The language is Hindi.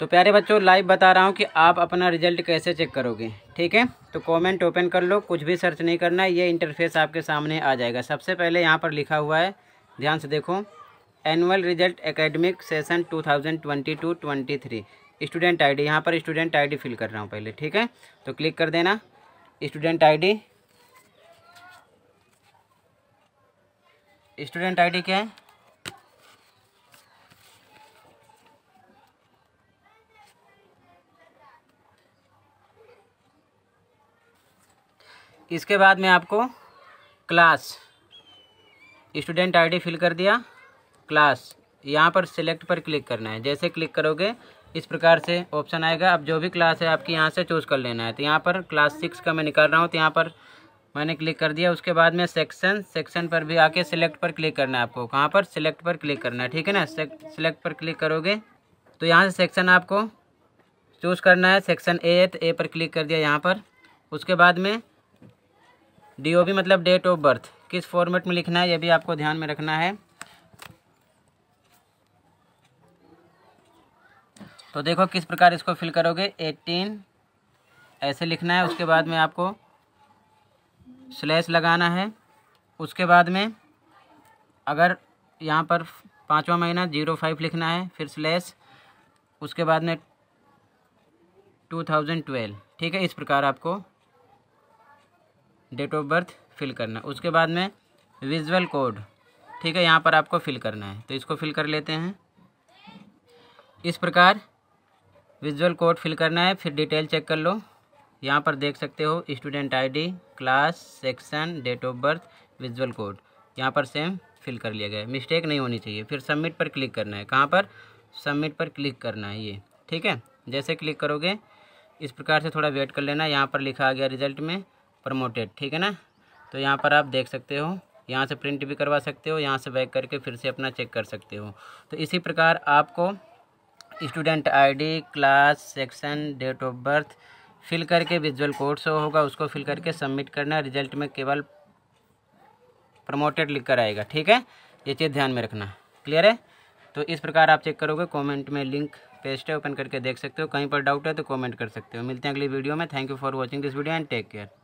तो प्यारे बच्चों लाइव बता रहा हूँ कि आप अपना रिजल्ट कैसे चेक करोगे ठीक है तो कमेंट ओपन कर लो कुछ भी सर्च नहीं करना है ये इंटरफेस आपके सामने आ जाएगा सबसे पहले यहाँ पर लिखा हुआ है ध्यान से देखो annual result academic session 2022-23 student ID यहाँ पर स्टूडेंट आईडी फिल कर रहा हूँ पहले ठीक है तो क्लिक कर देना स्टूडेंट आई स्टूडेंट आई क्या है इसके बाद में आपको क्लास स्टूडेंट आईडी फिल कर दिया क्लास यहाँ पर सिलेक्ट पर क्लिक करना है जैसे क्लिक करोगे इस प्रकार से ऑप्शन आएगा अब जो भी क्लास है आपकी यहाँ से चूज़ कर लेना है तो यहाँ पर क्लास सिक्स का मैं निकाल रहा हूँ तो यहाँ पर मैंने क्लिक कर दिया उसके बाद में सेक्शन सेक्शन पर भी आके सिलेक्ट पर क्लिक करना है आपको कहाँ पर सिलेक्ट पर क्लिक करना है ठीक है ना सिलेक्ट पर क्लिक करोगे तो यहाँ से सेक्शन आपको चूज़ करना है सेक्शन ए है तो ए पर क्लिक कर दिया यहाँ पर उसके बाद में डी मतलब डेट ऑफ बर्थ किस फॉर्मेट में लिखना है यह भी आपको ध्यान में रखना है तो देखो किस प्रकार इसको फिल करोगे एटीन ऐसे लिखना है उसके बाद में आपको स्लैश लगाना है उसके बाद में अगर यहाँ पर पाँचवा महीना जीरो फाइव लिखना है फिर स्लैश उसके बाद में टू थाउजेंड ट्वेल्व ठीक है इस प्रकार आपको डेट ऑफ बर्थ फिल करना है उसके बाद में विजुअल कोड ठीक है यहाँ पर आपको फिल करना है तो इसको फिल कर लेते हैं इस प्रकार विजुअल कोड फिल करना है फिर डिटेल चेक कर लो यहाँ पर देख सकते हो student ID class section date of birth visual code यहाँ पर सेम फिल कर लिया गया है मिस्टेक नहीं होनी चाहिए फिर सबमिट पर क्लिक करना है कहाँ पर सबमिट पर क्लिक करना है ये ठीक है जैसे क्लिक करोगे इस प्रकार से थोड़ा वेट कर लेना यहाँ पर लिखा आ गया रिजल्ट में प्रमोटेड ठीक है ना तो यहाँ पर आप देख सकते हो यहाँ से प्रिंट भी करवा सकते हो यहाँ से बैक करके फिर से अपना चेक कर सकते हो तो इसी प्रकार आपको student ID class section date of birth fill करके विजुअल कोड शो होगा उसको फिल करके सबमिट करना रिजल्ट में केवल प्रमोटेड लिख कर आएगा ठीक है ये चीज़ ध्यान में रखना क्लियर है तो इस प्रकार आप चेक करोगे कमेंट में लिंक पेस्ट है ओपन करके देख सकते हो कहीं पर डाउट है तो कमेंट कर सकते हो मिलते हैं अगली वीडियो में thank you for watching this video and take care